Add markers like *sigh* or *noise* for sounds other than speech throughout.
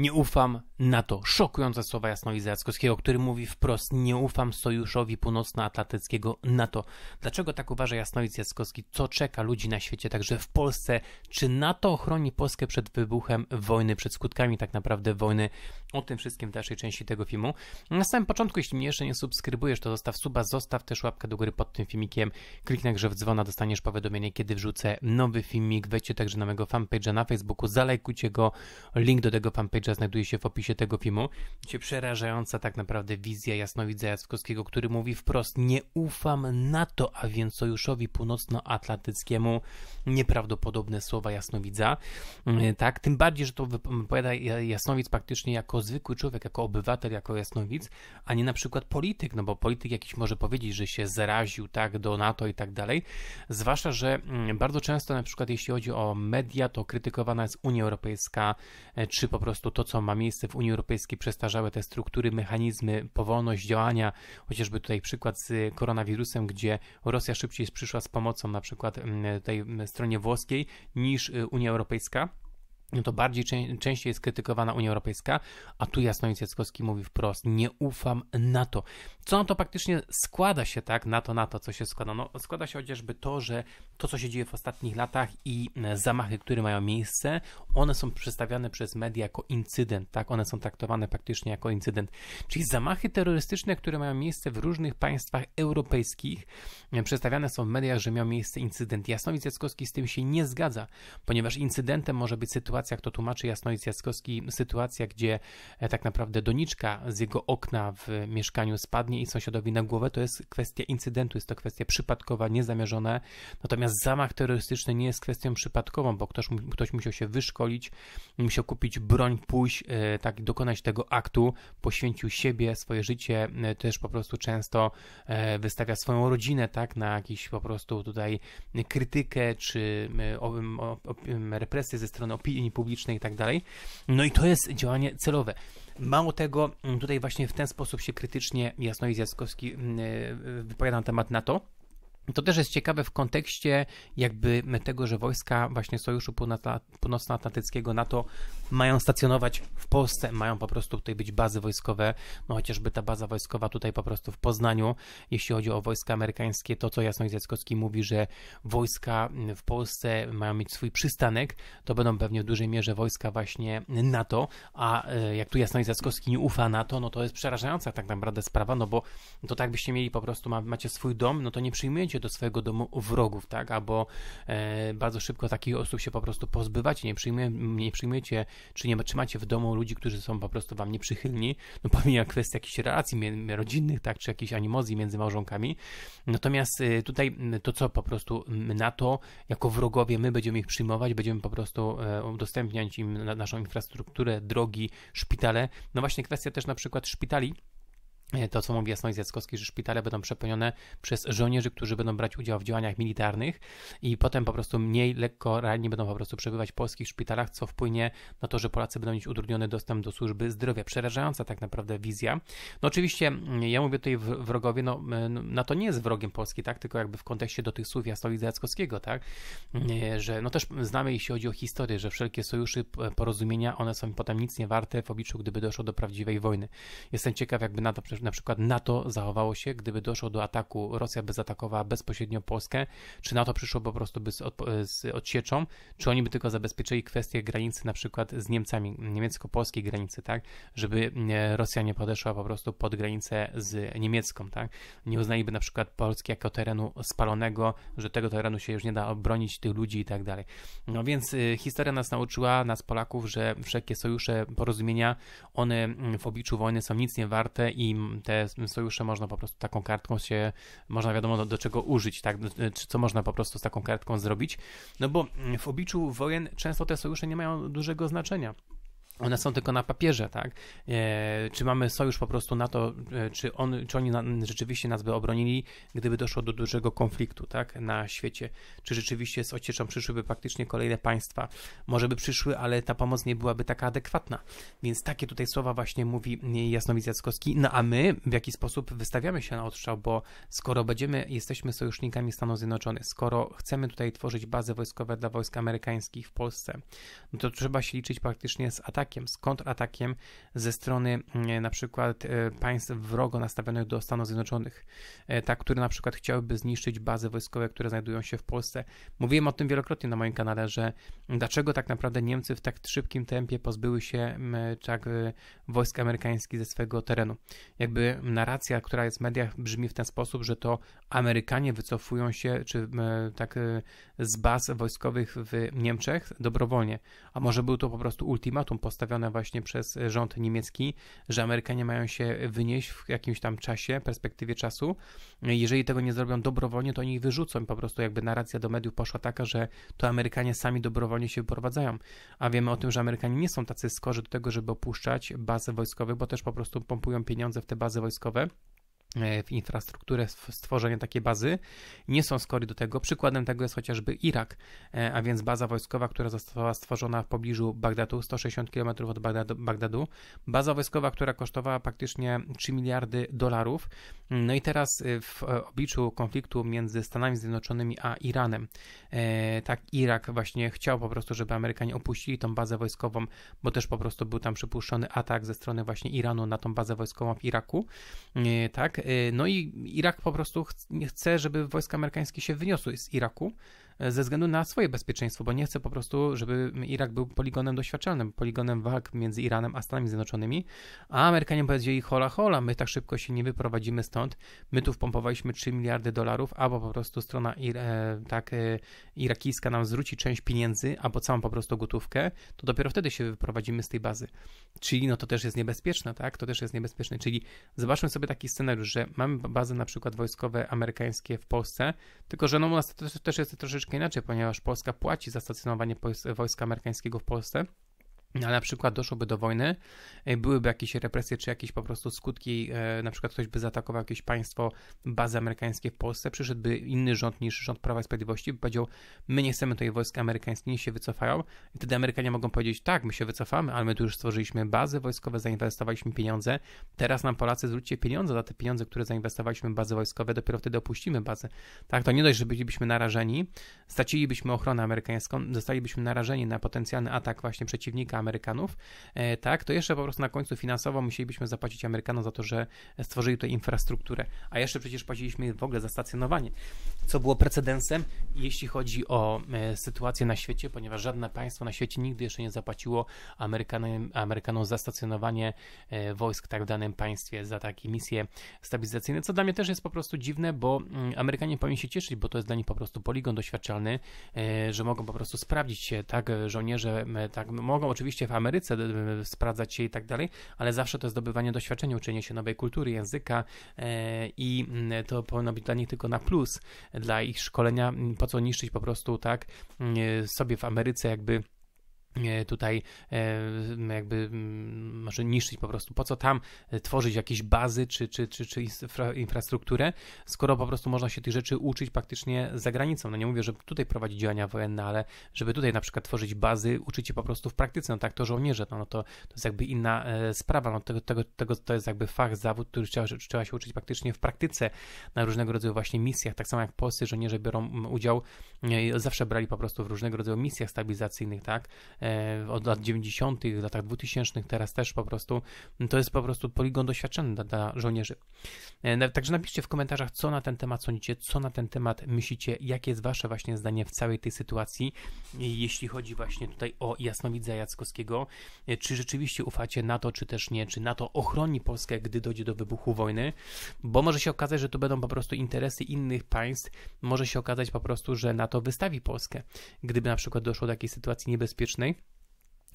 Nie ufam NATO. Szokujące słowa Jasnowi Jackowskiego, który mówi wprost, nie ufam Sojuszowi Północnoatlantyckiego NATO. Dlaczego tak uważa Jasnowic Jackowski? Co czeka ludzi na świecie, także w Polsce? Czy NATO chroni Polskę przed wybuchem wojny, przed skutkami tak naprawdę wojny? O tym wszystkim w dalszej części tego filmu. Na samym początku, jeśli mnie jeszcze nie subskrybujesz, to zostaw suba, zostaw też łapkę do góry pod tym filmikiem, kliknij także w dzwona, dostaniesz powiadomienie, kiedy wrzucę nowy filmik. Wejdźcie także na mojego fanpage'a na Facebooku, zalajkujcie go, link do tego fanpage'a która znajduje się w opisie tego filmu, gdzie przerażająca tak naprawdę wizja jasnowidza Jackowskiego, który mówi wprost, nie ufam NATO, a więc Sojuszowi Północnoatlantyckiemu, nieprawdopodobne słowa jasnowidza, mm, tak, tym bardziej, że to wypowiada jasnowidz praktycznie jako zwykły człowiek, jako obywatel, jako jasnowidz, a nie na przykład polityk, no bo polityk jakiś może powiedzieć, że się zraził, tak, do NATO i tak dalej, zwłaszcza, że mm, bardzo często na przykład jeśli chodzi o media, to krytykowana jest Unia Europejska, e, czy po prostu to to, co ma miejsce w Unii Europejskiej, przestarzałe te struktury, mechanizmy, powolność działania, chociażby tutaj przykład z koronawirusem, gdzie Rosja szybciej przyszła z pomocą na przykład mm, tej stronie włoskiej niż y, Unia Europejska no to bardziej częściej jest krytykowana Unia Europejska, a tu Jasnowic Jackowski mówi wprost, nie ufam NATO. Co na to praktycznie składa się, tak, NATO, NATO, co się składa? No, składa się chociażby to, że to, co się dzieje w ostatnich latach i e, zamachy, które mają miejsce, one są przedstawiane przez media jako incydent, tak, one są traktowane praktycznie jako incydent, czyli zamachy terrorystyczne, które mają miejsce w różnych państwach europejskich, e, przedstawiane są w mediach, że miał miejsce incydent. Jasnowic Jackowski z tym się nie zgadza, ponieważ incydentem może być sytuacja, sytuacjach, to tłumaczy Jasnoid Jackowski sytuacja, gdzie e, tak naprawdę doniczka z jego okna w mieszkaniu spadnie i sąsiadowi na głowę, to jest kwestia incydentu, jest to kwestia przypadkowa, niezamierzona. Natomiast zamach terrorystyczny nie jest kwestią przypadkową, bo ktoś, ktoś musiał się wyszkolić, musiał kupić broń, pójść, e, tak, dokonać tego aktu, poświęcił siebie, swoje życie, e, też po prostu często wystawia swoją rodzinę, tak, na jakiś po prostu tutaj krytykę czy represje ze strony opinii opinii publicznej i tak dalej. No i to jest działanie celowe. Mało tego, mm, tutaj właśnie w ten sposób się krytycznie jasno i zjaskowski mm, e, wypowiada na temat NATO, to też jest ciekawe w kontekście jakby tego, że wojska właśnie Sojuszu Północnoatlantyckiego, NATO mają stacjonować w Polsce, mają po prostu tutaj być bazy wojskowe, no chociażby ta baza wojskowa tutaj po prostu w Poznaniu, jeśli chodzi o wojska amerykańskie, to co Jasno Jackowski mówi, że wojska w Polsce mają mieć swój przystanek, to będą pewnie w dużej mierze wojska właśnie NATO, a e, jak tu Jasno Jackowski nie ufa NATO, no to jest przerażająca tak naprawdę sprawa, no bo to tak byście mieli po prostu, macie swój dom, no to nie przyjmujecie do swojego domu wrogów, tak? Albo e, bardzo szybko takich osób się po prostu pozbywacie, nie, przyjmuje, nie przyjmujecie, czy nie trzymacie w domu ludzi, którzy są po prostu wam nieprzychylni, no *laughs* pomija kwestia jakichś relacji rodzinnych, tak? Czy jakiejś animozji między małżonkami. Natomiast e, tutaj to, co po prostu na to, jako wrogowie, my będziemy ich przyjmować, będziemy po prostu e, udostępniać im naszą infrastrukturę, drogi, szpitale. No właśnie kwestia też na przykład szpitali E, to, co mówi Jasnowiec Zjackowski, że szpitale będą przepełnione przez żołnierzy, którzy będą brać udział w działaniach militarnych i potem po prostu mniej lekko ranni będą po prostu przebywać w polskich szpitalach, co wpłynie na to, że Polacy będą mieć utrudniony dostęp do służby zdrowia. Przerażająca tak naprawdę wizja. No oczywiście, mm, ja mówię tutaj wrogowie, no, no NATO nie jest wrogiem Polski, tak, tylko jakby w kontekście do tych słów Jasnowica Zjackowskiego, tak, mm, e, że no też znamy, jeśli chodzi o historię, że wszelkie sojuszy, porozumienia, one są potem nic nie warte w obliczu, gdyby doszło do prawdziwej wojny. Jestem ciekaw, jakby NATO na przykład NATO zachowało się, gdyby doszło do ataku, Rosja by zaatakowała bezpośrednio Polskę, czy NATO przyszło po prostu by z, od, z odsieczą, czy oni by tylko zabezpieczyli kwestię granicy na przykład z Niemcami, niemiecko-polskiej granicy, tak, żeby e, Rosja nie podeszła po prostu pod granicę z niemiecką, tak, nie uznaliby na przykład Polski jako terenu spalonego, że tego terenu się już nie da obronić, tych ludzi i tak dalej. No więc e, historia nas nauczyła, nas Polaków, że wszelkie sojusze, porozumienia, one w obliczu wojny są nic nie warte i te sojusze można po prostu taką kartką się, można wiadomo do, do czego użyć, tak, czy co można po prostu z taką kartką zrobić, no bo w obliczu wojen często te sojusze nie mają dużego znaczenia one są tylko na papierze, tak? E, czy mamy sojusz po prostu na to, e, czy, on, czy oni na, rzeczywiście nas by obronili, gdyby doszło do dużego konfliktu, tak? Na świecie. Czy rzeczywiście z ocieczą przyszłyby praktycznie kolejne państwa? Może by przyszły, ale ta pomoc nie byłaby taka adekwatna. Więc takie tutaj słowa właśnie mówi Jasnowidz Jackowski. No a my w jaki sposób wystawiamy się na odstrzał, bo skoro będziemy, jesteśmy sojusznikami Stanów Zjednoczonych, skoro chcemy tutaj tworzyć bazy wojskowe dla wojsk amerykańskich w Polsce, no to trzeba się liczyć praktycznie z atakiem atakiem, z kontratakiem ze strony mm, na przykład e, państw wrogo nastawionych do Stanów Zjednoczonych, e, tak, które na przykład chciałyby zniszczyć bazy wojskowe, które znajdują się w Polsce. Mówiłem o tym wielokrotnie na moim kanale, że dlaczego tak naprawdę Niemcy w tak szybkim tempie pozbyły się tak, e, wojsk amerykańskich ze swojego terenu. Jakby narracja, która jest w mediach brzmi w ten sposób, że to Amerykanie wycofują się czy tak z baz wojskowych w Niemczech dobrowolnie, a może był to po prostu ultimatum postawione postawiona właśnie przez e, rząd niemiecki, że Amerykanie mają się wynieść w jakimś tam czasie, perspektywie czasu. E, jeżeli tego nie zrobią dobrowolnie, to oni ich wyrzucą. Po prostu jakby narracja do mediów poszła taka, że to Amerykanie sami dobrowolnie się wyprowadzają. A wiemy o tym, że Amerykanie nie są tacy skorzy do tego, żeby opuszczać bazy wojskowe, bo też po prostu pompują pieniądze w te bazy wojskowe. E, w infrastrukturę stworzenia takiej bazy. Nie są skory do tego. Przykładem tego jest chociażby Irak, e, a więc baza wojskowa, która została stworzona w pobliżu Bagdadu, 160 km od Bagdadu. Baza wojskowa, która kosztowała praktycznie 3 miliardy dolarów. No i teraz e, w obliczu konfliktu między Stanami Zjednoczonymi a Iranem, tak Irak właśnie chciał po prostu, żeby Amerykanie opuścili tą bazę wojskową, bo też po prostu był tam przypuszczony atak ze strony właśnie Iranu na tą bazę wojskową w Iraku. Tak, Y, no i Irak po prostu chce, żeby wojska amerykańskie się wyniosły z Iraku, E, ze względu na swoje bezpieczeństwo, bo nie chcę po prostu, żeby Irak był poligonem doświadczalnym, poligonem walk między Iranem a Stanami Zjednoczonymi, a Amerykanie powiedzieli hola hola, my tak szybko się nie wyprowadzimy stąd, my tu wpompowaliśmy 3 miliardy dolarów, albo po prostu strona ir, e, tak e, irakijska nam zwróci część pieniędzy, albo całą po prostu gotówkę, to dopiero wtedy się wyprowadzimy z tej bazy. Czyli no to też jest niebezpieczne, tak? To też jest niebezpieczne. Czyli zobaczmy sobie taki scenariusz, że mamy bazy na przykład wojskowe amerykańskie w Polsce, tylko że no u nas to też jest troszeczkę troszkę inaczej, ponieważ Polska płaci za stacjonowanie wojska amerykańskiego w Polsce a na przykład doszłoby do wojny, e, byłyby jakieś represje, czy jakieś po prostu skutki, e, na przykład ktoś by zaatakował jakieś państwo, bazy amerykańskie w Polsce, przyszedłby inny rząd niż rząd Prawa i Sprawiedliwości, by powiedział, my nie chcemy tutaj wojsk amerykańskich, niech się wycofają. I wtedy Amerykanie mogą powiedzieć, tak, my się wycofamy, ale my tu już stworzyliśmy bazy wojskowe, zainwestowaliśmy pieniądze, teraz nam Polacy zwróćcie pieniądze za te pieniądze, które zainwestowaliśmy w bazy wojskowe, dopiero wtedy opuścimy bazę. Tak, to nie dość, że bylibyśmy narażeni, stracilibyśmy ochronę amerykańską, zostalibyśmy narażeni na potencjalny atak właśnie przeciwnika Amerykanów, e, tak, to jeszcze po prostu na końcu finansowo musielibyśmy zapłacić Amerykanom za to, że stworzyli tę infrastrukturę, a jeszcze przecież płaciliśmy w ogóle za stacjonowanie, co było precedensem, jeśli chodzi o e, sytuację na świecie, ponieważ żadne państwo na świecie nigdy jeszcze nie zapłaciło Amerykanom, Amerykanom za stacjonowanie e, wojsk tak w danym państwie, za takie misje stabilizacyjne, co dla mnie też jest po prostu dziwne, bo mm, Amerykanie powinni się cieszyć, bo to jest dla nich po prostu poligon doświadczalny, że mogą po prostu sprawdzić się, tak, żołnierze, tak, mogą oczywiście oczywiście w Ameryce sprawdzać się i tak dalej, ale zawsze to zdobywanie doświadczenia, uczenie się nowej kultury, języka e, i to powinno być dla nich tylko na plus, dla ich szkolenia, po co niszczyć po prostu tak e, sobie w Ameryce jakby E, tutaj e, jakby może niszczyć po prostu. Po co tam e, tworzyć jakieś bazy czy, czy, czy, czy infrastrukturę, skoro po prostu można się tych rzeczy uczyć praktycznie za granicą. No nie mówię, żeby tutaj prowadzić działania wojenne, ale żeby tutaj na przykład tworzyć bazy, uczyć się po prostu w praktyce. No tak, to żołnierze, no, no to, to jest jakby inna sprawa. No tego, tego, tego to jest jakby fach, zawód, który trzeba, trzeba się uczyć praktycznie w praktyce na różnego rodzaju właśnie misjach. Tak samo jak polscy żołnierze biorą udział, zawsze brali po prostu w różnego rodzaju misjach stabilizacyjnych, tak? E, od lat 90., latach 2000, teraz też po prostu, to jest po prostu poligon doświadczony dla, dla żołnierzy. E, także napiszcie w komentarzach, co na ten temat sądzicie, co na ten temat myślicie, jakie jest wasze właśnie zdanie w całej tej sytuacji, e, jeśli chodzi właśnie tutaj o jasnowidza Jackowskiego, czy rzeczywiście ufacie NATO, czy też nie, czy NATO ochroni Polskę, gdy dojdzie do wybuchu wojny, bo może się okazać, że to będą po prostu interesy innych państw, może się okazać po prostu, że NATO wystawi Polskę, gdyby na przykład doszło do takiej sytuacji niebezpiecznej,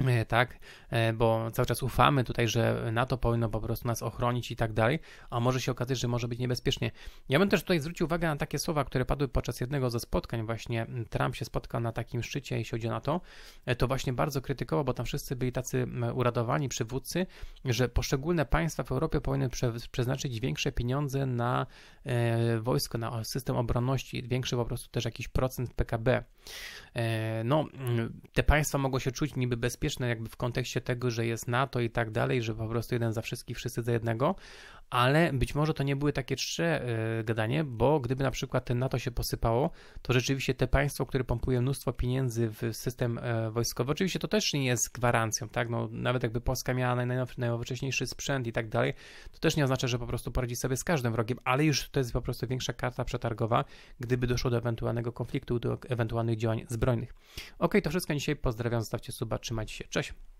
E, tak, e, bo cały czas ufamy tutaj, że NATO powinno po prostu nas ochronić i tak dalej, a może się okazać, że może być niebezpiecznie. Ja bym też tutaj zwrócił uwagę na takie słowa, które padły podczas jednego ze spotkań, właśnie Trump się spotkał na takim szczycie, jeśli chodzi o NATO, e, to właśnie bardzo krytykował, bo tam wszyscy byli tacy uradowani przywódcy, że poszczególne państwa w Europie powinny przeznaczyć większe pieniądze na wojsko, na system obronności, większy po prostu też jakiś procent PKB. No, te państwa mogą się czuć niby bezpiecznie niebezpieczne jakby w kontekście tego, że jest NATO i tak dalej, że po prostu jeden za wszystkich, wszyscy za jednego, ale być może to nie były takie trzy e, gadanie, bo gdyby na przykład ten NATO się posypało, to rzeczywiście te państwo, które pompuje mnóstwo pieniędzy w system e, wojskowy, oczywiście to też nie jest gwarancją, tak? No, nawet jakby Polska miała najnowocześniejszy sprzęt i tak dalej, to też nie oznacza, że po prostu poradzi sobie z każdym wrogiem, ale już to jest po prostu większa karta przetargowa, gdyby doszło do ewentualnego konfliktu, do ewentualnych działań zbrojnych. Ok, to wszystko dzisiaj. Pozdrawiam, zostawcie suba, trzymajcie się. Cześć!